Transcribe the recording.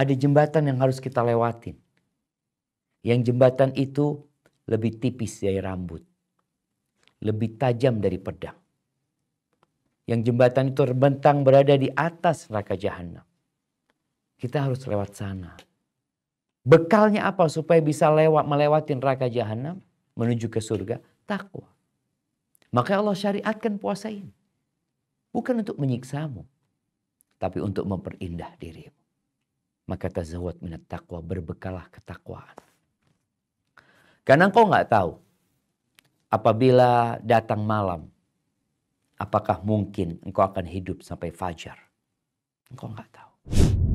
ada jembatan yang harus kita lewatin. Yang jembatan itu lebih tipis dari rambut. Lebih tajam dari pedang. Yang jembatan itu terbentang berada di atas neraka jahanam. Kita harus lewat sana. Bekalnya apa supaya bisa lewat melewati neraka jahanam menuju ke surga? Takwa. Maka Allah syariatkan puasa ini. Bukan untuk menyiksamu, tapi untuk memperindah dirimu. Maka tazawat minat takwa berbekalah ketakwaan. Karena engkau nggak tahu apabila datang malam, apakah mungkin engkau akan hidup sampai fajar? Engkau nggak tahu.